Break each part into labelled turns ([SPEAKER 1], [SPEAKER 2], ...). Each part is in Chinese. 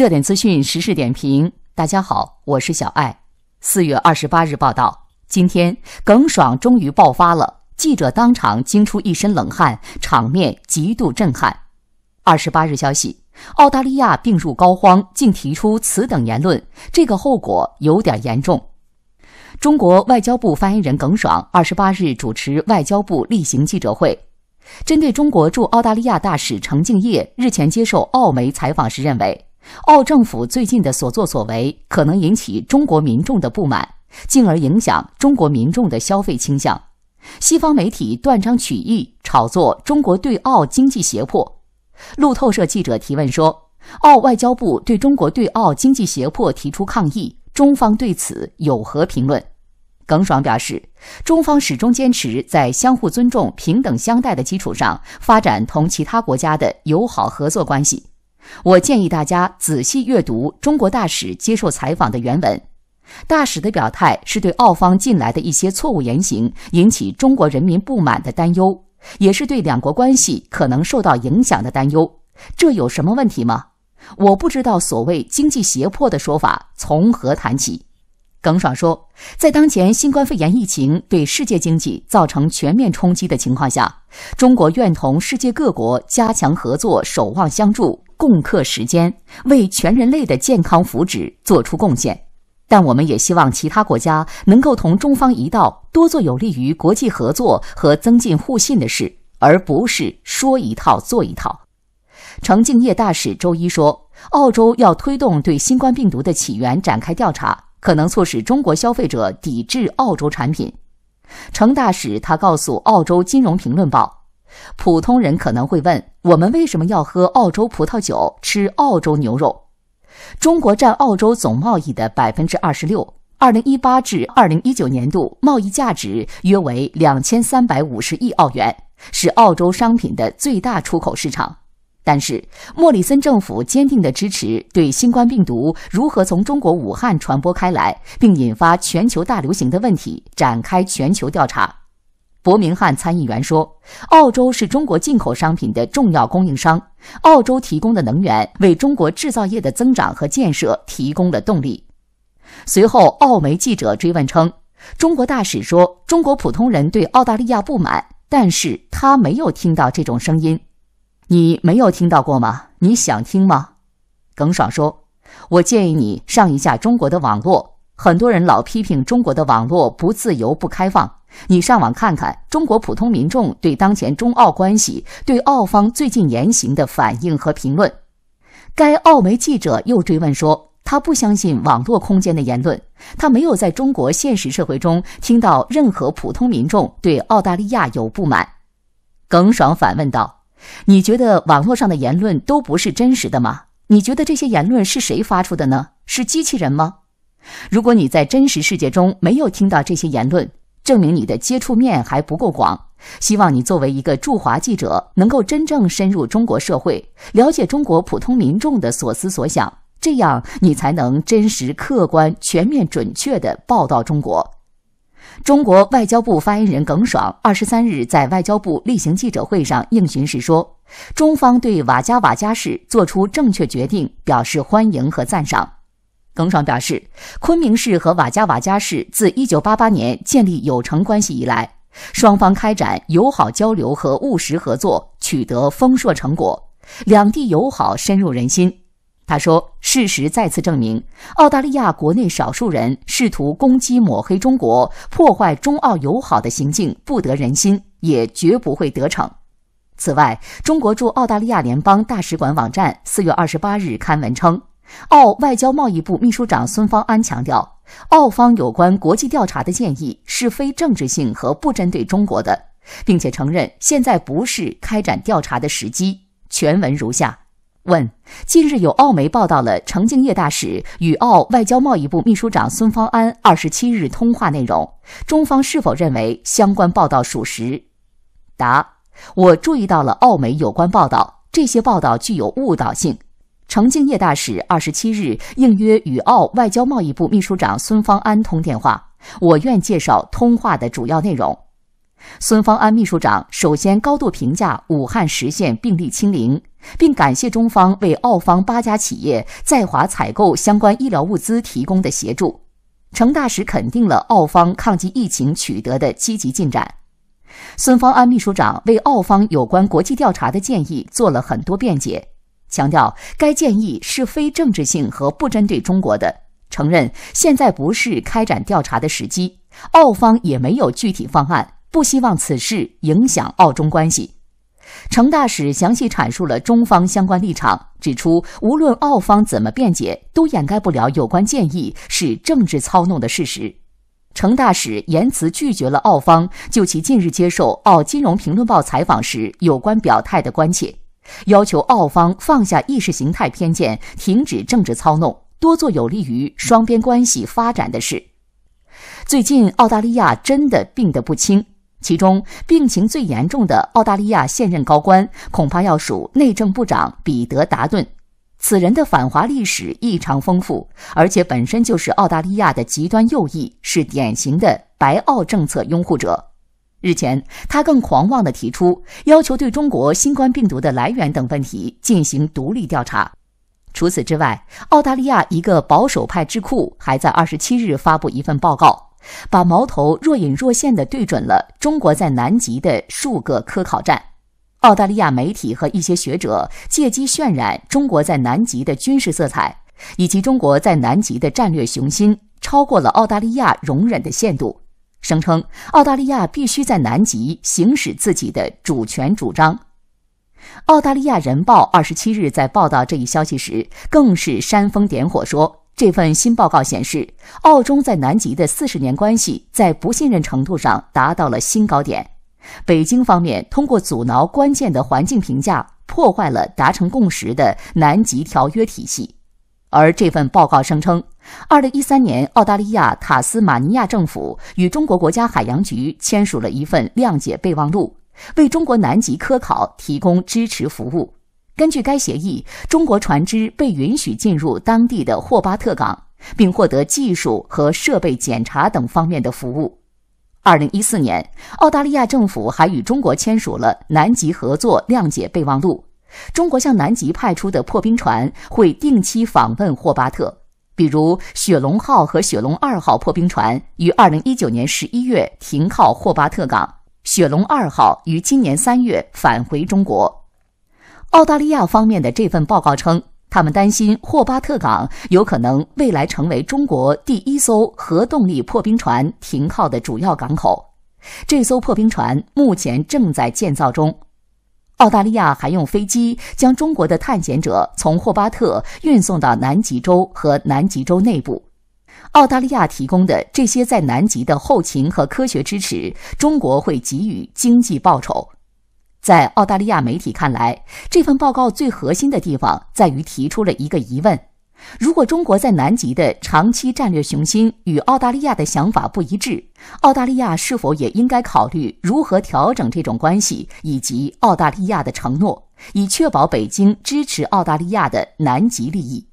[SPEAKER 1] 热点资讯、时事点评，大家好，我是小艾。四月二十八日报道，今天耿爽终于爆发了，记者当场惊出一身冷汗，场面极度震撼。二十八日消息，澳大利亚病入膏肓，竟提出此等言论，这个后果有点严重。中国外交部发言人耿爽二十八日主持外交部例行记者会，针对中国驻澳大利亚大使程敬业日前接受澳媒采访时认为。澳政府最近的所作所为可能引起中国民众的不满，进而影响中国民众的消费倾向。西方媒体断章取义，炒作中国对澳经济胁迫。路透社记者提问说：“澳外交部对中国对澳经济胁迫提出抗议，中方对此有何评论？”耿爽表示，中方始终坚持在相互尊重、平等相待的基础上发展同其他国家的友好合作关系。我建议大家仔细阅读中国大使接受采访的原文。大使的表态是对澳方近来的一些错误言行引起中国人民不满的担忧，也是对两国关系可能受到影响的担忧。这有什么问题吗？我不知道所谓经济胁迫的说法从何谈起。耿爽说，在当前新冠肺炎疫情对世界经济造成全面冲击的情况下，中国愿同世界各国加强合作，守望相助，共克时艰，为全人类的健康福祉作出贡献。但我们也希望其他国家能够同中方一道，多做有利于国际合作和增进互信的事，而不是说一套做一套。程静业大使周一说，澳洲要推动对新冠病毒的起源展开调查。可能促使中国消费者抵制澳洲产品。程大使他告诉《澳洲金融评论报》，普通人可能会问：我们为什么要喝澳洲葡萄酒、吃澳洲牛肉？中国占澳洲总贸易的百分之二十六，二零一八至二零一九年度贸易价值约为两千三百五十亿澳元，是澳洲商品的最大出口市场。但是，莫里森政府坚定的支持对新冠病毒如何从中国武汉传播开来并引发全球大流行的问题展开全球调查。伯明翰参议员说：“澳洲是中国进口商品的重要供应商，澳洲提供的能源为中国制造业的增长和建设提供了动力。”随后，澳媒记者追问称：“中国大使说，中国普通人对澳大利亚不满，但是他没有听到这种声音。”你没有听到过吗？你想听吗？耿爽说：“我建议你上一下中国的网络。很多人老批评中国的网络不自由、不开放。你上网看看中国普通民众对当前中澳关系、对澳方最近言行的反应和评论。”该澳媒记者又追问说：“他不相信网络空间的言论，他没有在中国现实社会中听到任何普通民众对澳大利亚有不满。”耿爽反问道。你觉得网络上的言论都不是真实的吗？你觉得这些言论是谁发出的呢？是机器人吗？如果你在真实世界中没有听到这些言论，证明你的接触面还不够广。希望你作为一个驻华记者，能够真正深入中国社会，了解中国普通民众的所思所想，这样你才能真实、客观、全面、准确地报道中国。中国外交部发言人耿爽二十三日在外交部例行记者会上应询时说，中方对瓦加瓦加市作出正确决定表示欢迎和赞赏。耿爽表示，昆明市和瓦加瓦加市自一九八八年建立友城关系以来，双方开展友好交流和务实合作，取得丰硕成果，两地友好深入人心。他说：“事实再次证明，澳大利亚国内少数人试图攻击、抹黑中国、破坏中澳友好的行径不得人心，也绝不会得逞。”此外，中国驻澳大利亚联邦大使馆网站四月二十八日刊文称，澳外交贸易部秘书长孙方安强调，澳方有关国际调查的建议是非政治性和不针对中国的，并且承认现在不是开展调查的时机。全文如下。问：近日有澳媒报道了程静业大使与澳外交贸易部秘书长孙方安二十七日通话内容，中方是否认为相关报道属实？答：我注意到了澳媒有关报道，这些报道具有误导性。程静业大使二十七日应约与澳外交贸易部秘书长孙方安通电话，我愿介绍通话的主要内容。孙方安秘书长首先高度评价武汉实现病例清零。并感谢中方为澳方八家企业在华采购相关医疗物资提供的协助。程大使肯定了澳方抗击疫情取得的积极进展。孙芳安秘书长为澳方有关国际调查的建议做了很多辩解，强调该建议是非政治性和不针对中国的，承认现在不是开展调查的时机，澳方也没有具体方案，不希望此事影响澳中关系。程大使详细阐述了中方相关立场，指出无论澳方怎么辩解，都掩盖不了有关建议是政治操弄的事实。程大使严辞拒绝了澳方就其近日接受《澳金融评论报》采访时有关表态的关切，要求澳方放下意识形态偏见，停止政治操弄，多做有利于双边关系发展的事。最近，澳大利亚真的病得不轻。其中病情最严重的澳大利亚现任高官，恐怕要数内政部长彼得·达顿。此人的反华历史异常丰富，而且本身就是澳大利亚的极端右翼，是典型的“白澳”政策拥护者。日前，他更狂妄地提出要求对中国新冠病毒的来源等问题进行独立调查。除此之外，澳大利亚一个保守派智库还在二十七日发布一份报告。把矛头若隐若现地对准了中国在南极的数个科考站，澳大利亚媒体和一些学者借机渲染中国在南极的军事色彩，以及中国在南极的战略雄心超过了澳大利亚容忍的限度，声称澳大利亚必须在南极行使自己的主权主张。《澳大利亚人报》二十七日在报道这一消息时，更是煽风点火说。这份新报告显示，澳中在南极的四十年关系在不信任程度上达到了新高点。北京方面通过阻挠关键的环境评价，破坏了达成共识的南极条约体系。而这份报告声称，二零一三年澳大利亚塔斯马尼亚政府与中国国家海洋局签署了一份谅解备忘录，为中国南极科考提供支持服务。根据该协议，中国船只被允许进入当地的霍巴特港，并获得技术和设备检查等方面的服务。二零一四年，澳大利亚政府还与中国签署了南极合作谅解备忘录。中国向南极派出的破冰船会定期访问霍巴特，比如“雪龙号”和“雪龙二号”破冰船于二零一九年十一月停靠霍巴特港，“雪龙二号”于今年三月返回中国。澳大利亚方面的这份报告称，他们担心霍巴特港有可能未来成为中国第一艘核动力破冰船停靠的主要港口。这艘破冰船目前正在建造中。澳大利亚还用飞机将中国的探险者从霍巴特运送到南极洲和南极洲内部。澳大利亚提供的这些在南极的后勤和科学支持，中国会给予经济报酬。在澳大利亚媒体看来，这份报告最核心的地方在于提出了一个疑问：如果中国在南极的长期战略雄心与澳大利亚的想法不一致，澳大利亚是否也应该考虑如何调整这种关系，以及澳大利亚的承诺，以确保北京支持澳大利亚的南极利益？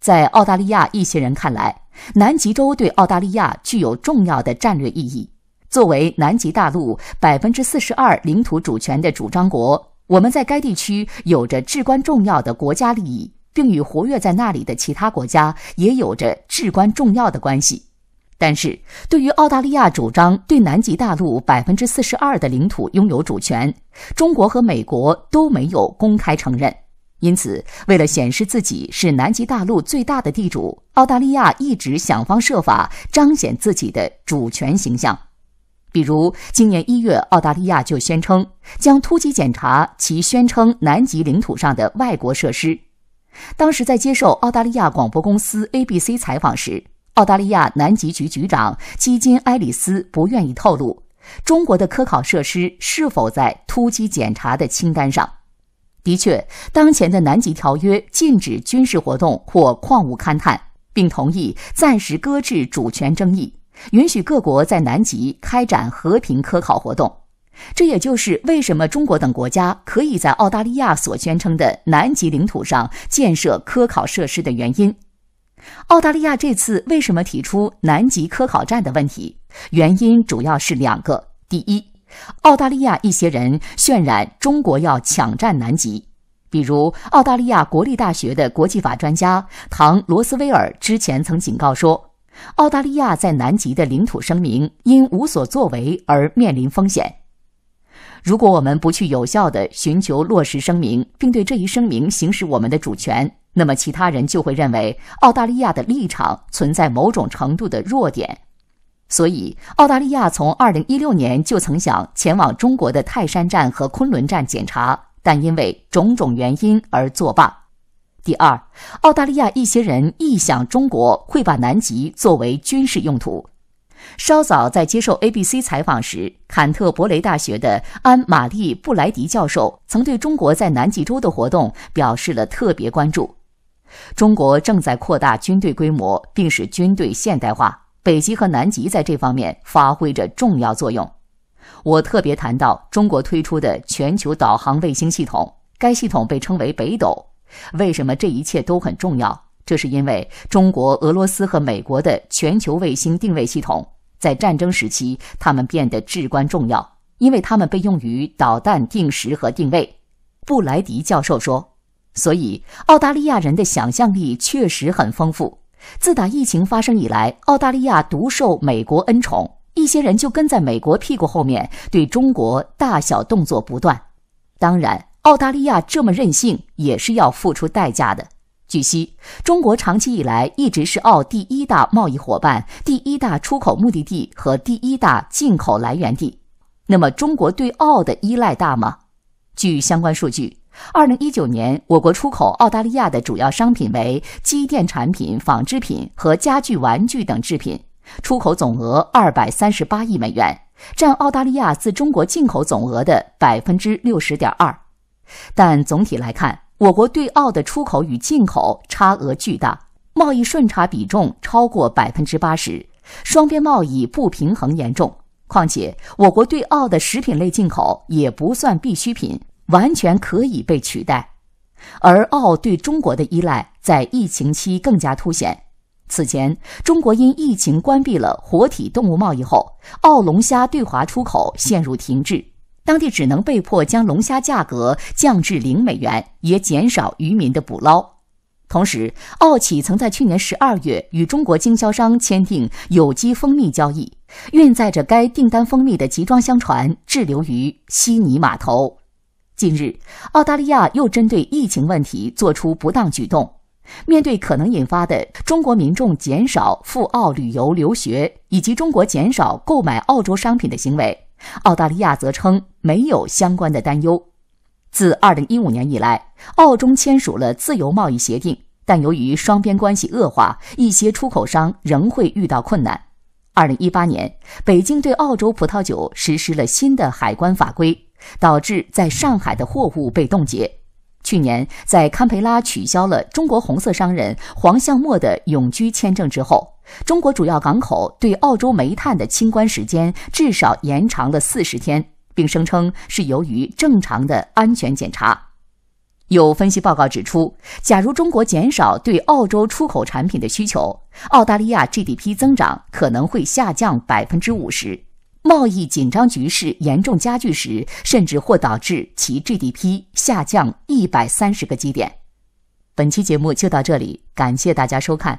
[SPEAKER 1] 在澳大利亚一些人看来，南极洲对澳大利亚具有重要的战略意义。作为南极大陆百分之四十二领土主权的主张国，我们在该地区有着至关重要的国家利益，并与活跃在那里的其他国家也有着至关重要的关系。但是，对于澳大利亚主张对南极大陆百分之四十二的领土拥有主权，中国和美国都没有公开承认。因此，为了显示自己是南极大陆最大的地主，澳大利亚一直想方设法彰显自己的主权形象。比如，今年一月，澳大利亚就宣称将突击检查其宣称南极领土上的外国设施。当时在接受澳大利亚广播公司 ABC 采访时，澳大利亚南极局局长基金埃里斯不愿意透露中国的科考设施是否在突击检查的清单上。的确，当前的南极条约禁止军事活动或矿物勘探，并同意暂时搁置主权争议。允许各国在南极开展和平科考活动，这也就是为什么中国等国家可以在澳大利亚所宣称的南极领土上建设科考设施的原因。澳大利亚这次为什么提出南极科考站的问题？原因主要是两个：第一，澳大利亚一些人渲染中国要抢占南极，比如澳大利亚国立大学的国际法专家唐罗斯威尔之前曾警告说。澳大利亚在南极的领土声明因无所作为而面临风险。如果我们不去有效地寻求落实声明，并对这一声明行使我们的主权，那么其他人就会认为澳大利亚的立场存在某种程度的弱点。所以，澳大利亚从2016年就曾想前往中国的泰山站和昆仑站检查，但因为种种原因而作罢。第二，澳大利亚一些人臆想中国会把南极作为军事用途。稍早在接受 ABC 采访时，坎特伯雷大学的安玛丽·布莱迪教授曾对中国在南极洲的活动表示了特别关注。中国正在扩大军队规模，并使军队现代化。北极和南极在这方面发挥着重要作用。我特别谈到中国推出的全球导航卫星系统，该系统被称为北斗。为什么这一切都很重要？这是因为中国、俄罗斯和美国的全球卫星定位系统在战争时期，它们变得至关重要，因为它们被用于导弹定时和定位。布莱迪教授说：“所以，澳大利亚人的想象力确实很丰富。自打疫情发生以来，澳大利亚独受美国恩宠，一些人就跟在美国屁股后面，对中国大小动作不断。当然。”澳大利亚这么任性，也是要付出代价的。据悉，中国长期以来一直是澳第一大贸易伙伴、第一大出口目的地和第一大进口来源地。那么，中国对澳的依赖大吗？据相关数据，二零一九年我国出口澳大利亚的主要商品为机电产品、纺织品和家具、玩具等制品，出口总额二百三十八亿美元，占澳大利亚自中国进口总额的百分之六十点二。但总体来看，我国对澳的出口与进口差额巨大，贸易顺差比重超过百分之八十，双边贸易不平衡严重。况且，我国对澳的食品类进口也不算必需品，完全可以被取代。而澳对中国的依赖在疫情期更加凸显。此前，中国因疫情关闭了活体动物贸易后，澳龙虾对华出口陷入停滞。当地只能被迫将龙虾价格降至零美元，也减少渔民的捕捞。同时，澳企曾在去年十二月与中国经销商签订有机蜂蜜交易，运载着该订单蜂蜜的集装箱船滞留于悉尼码头。近日，澳大利亚又针对疫情问题做出不当举动，面对可能引发的中国民众减少赴澳旅游、留学以及中国减少购买澳洲商品的行为。澳大利亚则称没有相关的担忧。自2015年以来，澳中签署了自由贸易协定，但由于双边关系恶化，一些出口商仍会遇到困难。2018年，北京对澳洲葡萄酒实施了新的海关法规，导致在上海的货物被冻结。去年，在堪培拉取消了中国红色商人黄向默的永居签证之后。中国主要港口对澳洲煤炭的清关时间至少延长了四十天，并声称是由于正常的安全检查。有分析报告指出，假如中国减少对澳洲出口产品的需求，澳大利亚 GDP 增长可能会下降百分之五十。贸易紧张局势严重加剧时，甚至或导致其 GDP 下降一百三十个基点。本期节目就到这里，感谢大家收看。